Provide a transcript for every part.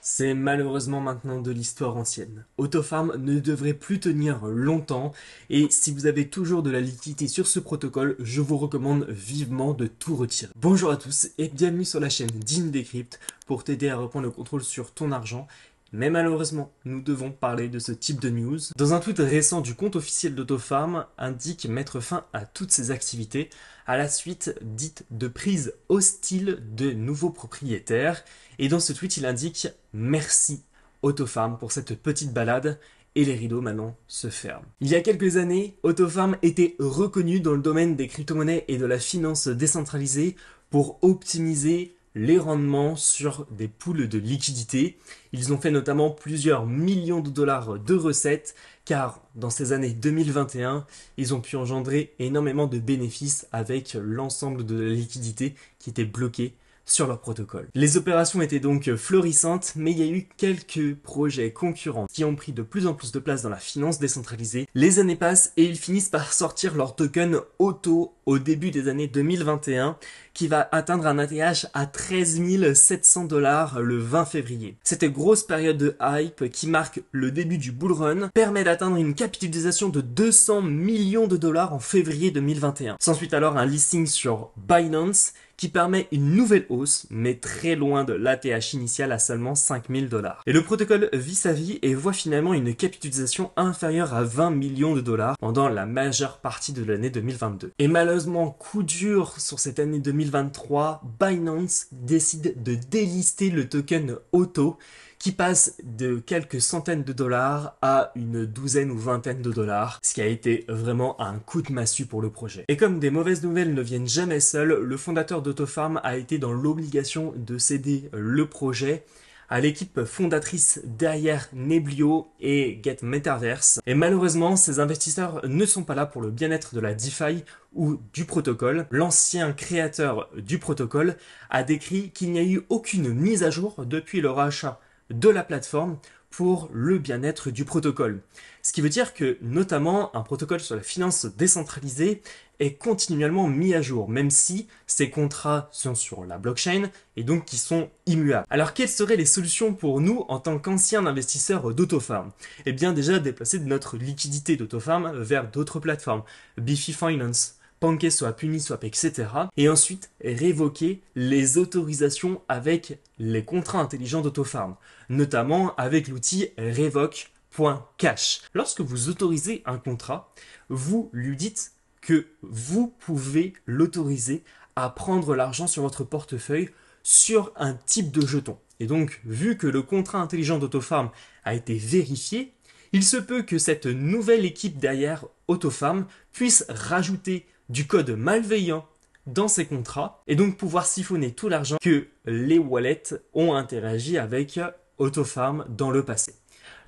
C'est malheureusement maintenant de l'histoire ancienne. Autofarm ne devrait plus tenir longtemps et si vous avez toujours de la liquidité sur ce protocole, je vous recommande vivement de tout retirer. Bonjour à tous et bienvenue sur la chaîne Digne Decrypt pour t'aider à reprendre le contrôle sur ton argent mais malheureusement, nous devons parler de ce type de news. Dans un tweet récent du compte officiel d'AutoFarm indique mettre fin à toutes ses activités à la suite dite de prise hostile de nouveaux propriétaires. Et dans ce tweet, il indique merci AutoFarm pour cette petite balade et les rideaux maintenant se ferment. Il y a quelques années, AutoFarm était reconnu dans le domaine des crypto-monnaies et de la finance décentralisée pour optimiser les rendements sur des poules de liquidités. Ils ont fait notamment plusieurs millions de dollars de recettes, car dans ces années 2021, ils ont pu engendrer énormément de bénéfices avec l'ensemble de la liquidité qui était bloquée sur leur protocole. Les opérations étaient donc euh, florissantes, mais il y a eu quelques projets concurrents qui ont pris de plus en plus de place dans la finance décentralisée. Les années passent et ils finissent par sortir leur token auto au début des années 2021 qui va atteindre un ATH à 13 700 dollars le 20 février. Cette grosse période de hype qui marque le début du bull run permet d'atteindre une capitalisation de 200 millions de dollars en février 2021. S'ensuit alors un listing sur Binance qui permet une nouvelle hausse, mais très loin de l'ATH initial à seulement 5000 dollars. Et le protocole vit sa vie et voit finalement une capitalisation inférieure à 20 millions de dollars pendant la majeure partie de l'année 2022. Et malheureusement, coup dur sur cette année 2023, Binance décide de délister le token auto qui passe de quelques centaines de dollars à une douzaine ou vingtaine de dollars, ce qui a été vraiment un coup de massue pour le projet. Et comme des mauvaises nouvelles ne viennent jamais seules, le fondateur d'Autofarm a été dans l'obligation de céder le projet à l'équipe fondatrice derrière Neblio et Get Metaverse. Et malheureusement, ces investisseurs ne sont pas là pour le bien-être de la DeFi ou du protocole. L'ancien créateur du protocole a décrit qu'il n'y a eu aucune mise à jour depuis leur rachat de la plateforme pour le bien-être du protocole. Ce qui veut dire que notamment un protocole sur la finance décentralisée est continuellement mis à jour, même si ces contrats sont sur la blockchain et donc qui sont immuables. Alors quelles seraient les solutions pour nous en tant qu'anciens investisseurs d'AutoFarm Eh bien déjà déplacer notre liquidité d'AutoFarm vers d'autres plateformes, Bifi Finance, Panquet soit puni, soit etc. Et ensuite, révoquer les autorisations avec les contrats intelligents d'AutoFarm, notamment avec l'outil revoke.cash. Lorsque vous autorisez un contrat, vous lui dites que vous pouvez l'autoriser à prendre l'argent sur votre portefeuille sur un type de jeton. Et donc, vu que le contrat intelligent d'AutoFarm a été vérifié, il se peut que cette nouvelle équipe derrière AutoFarm puisse rajouter du code malveillant dans ces contrats et donc pouvoir siphonner tout l'argent que les wallets ont interagi avec AutoFarm dans le passé.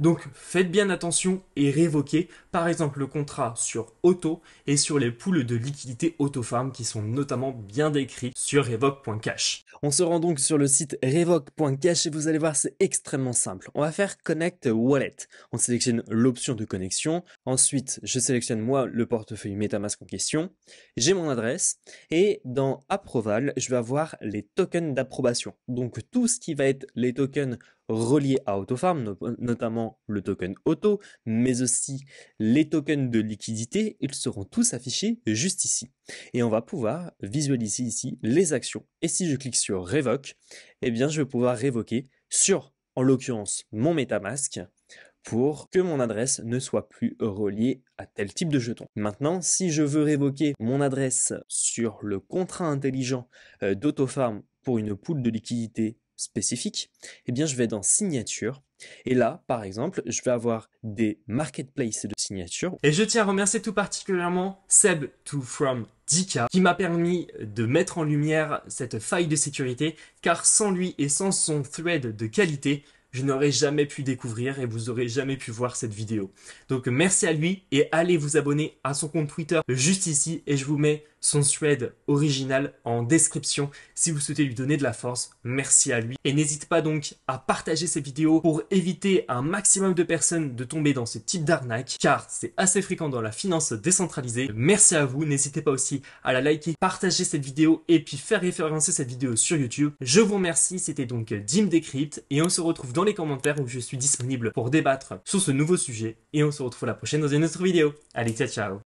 Donc faites bien attention et révoquez par exemple le contrat sur auto et sur les poules de liquidité autofarm qui sont notamment bien décrits sur revoke.cash. On se rend donc sur le site revoke.cash et vous allez voir c'est extrêmement simple. On va faire connect wallet. On sélectionne l'option de connexion. Ensuite, je sélectionne moi le portefeuille MetaMask en question. J'ai mon adresse et dans approval, je vais avoir les tokens d'approbation. Donc tout ce qui va être les tokens reliés à AutoFarm, notamment le token auto, mais aussi les tokens de liquidité, ils seront tous affichés juste ici. Et on va pouvoir visualiser ici les actions. Et si je clique sur révoque, eh bien je vais pouvoir révoquer sur, en l'occurrence, mon MetaMask, pour que mon adresse ne soit plus reliée à tel type de jeton. Maintenant, si je veux révoquer mon adresse sur le contrat intelligent euh, d'AutoFarm pour une poule de liquidité spécifique, eh bien je vais dans signature. Et là, par exemple, je vais avoir des marketplaces de signature. Et je tiens à remercier tout particulièrement Seb to from Dika qui m'a permis de mettre en lumière cette faille de sécurité car sans lui et sans son thread de qualité, je n'aurais jamais pu découvrir et vous aurez jamais pu voir cette vidéo. Donc merci à lui et allez vous abonner à son compte Twitter juste ici et je vous mets son thread original en description si vous souhaitez lui donner de la force. Merci à lui. Et n'hésite pas donc à partager cette vidéo pour éviter un maximum de personnes de tomber dans ce type d'arnaque car c'est assez fréquent dans la finance décentralisée. Merci à vous. N'hésitez pas aussi à la liker, partager cette vidéo et puis faire référencer cette vidéo sur YouTube. Je vous remercie. C'était donc Dim Decrypt et on se retrouve dans les commentaires où je suis disponible pour débattre sur ce nouveau sujet et on se retrouve la prochaine dans une autre vidéo. Allez, ciao ciao